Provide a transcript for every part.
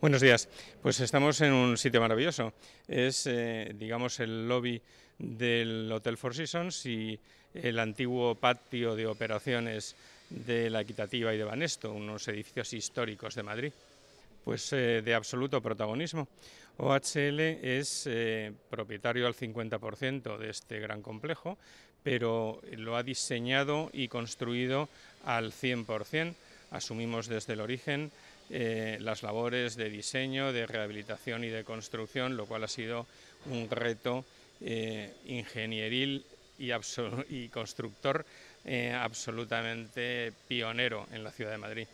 Buenos días. Pues estamos en un sitio maravilloso. Es, eh, digamos, el lobby del Hotel Four Seasons y el antiguo patio de operaciones de la Equitativa y de Banesto, unos edificios históricos de Madrid. Pues eh, de absoluto protagonismo. OHL es eh, propietario al 50% de este gran complejo, pero lo ha diseñado y construido al 100%. Asumimos desde el origen eh, las labores de diseño, de rehabilitación y de construcción, lo cual ha sido un reto eh, ingenieril y, constructor eh, absolutamente pionero en la ciudad de Madrid.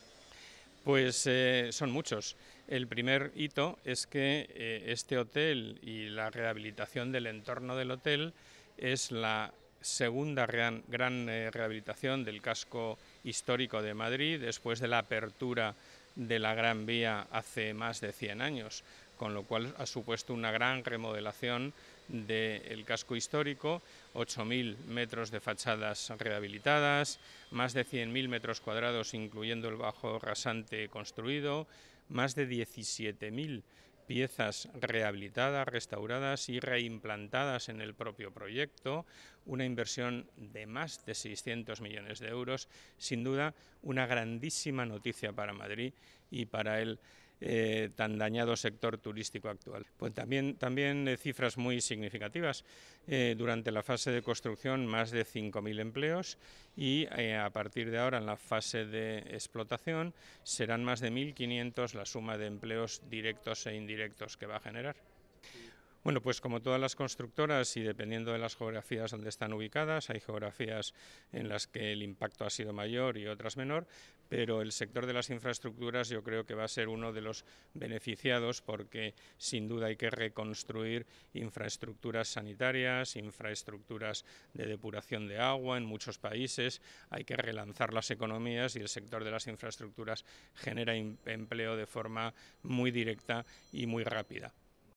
Pues son muchos. El primer hito es que este hotel y la rehabilitación del entorno del hotel es la segunda gran, eh, rehabilitación del casco histórico de Madrid después de la apertura de la Gran Vía hace más de 100 años, con lo cual ha supuesto una gran remodelación del casco histórico, 8.000 metros de fachadas rehabilitadas, más de 100.000 metros cuadrados incluyendo el bajo rasante construido, más de 17.000 piezas rehabilitadas, restauradas y reimplantadas en el propio proyecto, una inversión de más de 600 millones de euros, sin duda una grandísima noticia para Madrid y para el eh, tan dañado sector turístico actual. Pues también, también eh, cifras muy significativas. Eh, durante la fase de construcción más de 5.000 empleos y a partir de ahora en la fase de explotación serán más de 1.500 la suma de empleos directos e indirectos que va a generar. Bueno, pues como todas las constructoras y dependiendo de las geografías donde están ubicadas, hay geografías en las que el impacto ha sido mayor y otras menor, pero el sector de las infraestructuras yo creo que va a ser uno de los beneficiados porque sin duda hay que reconstruir infraestructuras sanitarias, infraestructuras de depuración de agua en muchos países, hay que relanzar las economías y el sector de las infraestructuras genera em-, empleo de forma muy directa y muy rápida.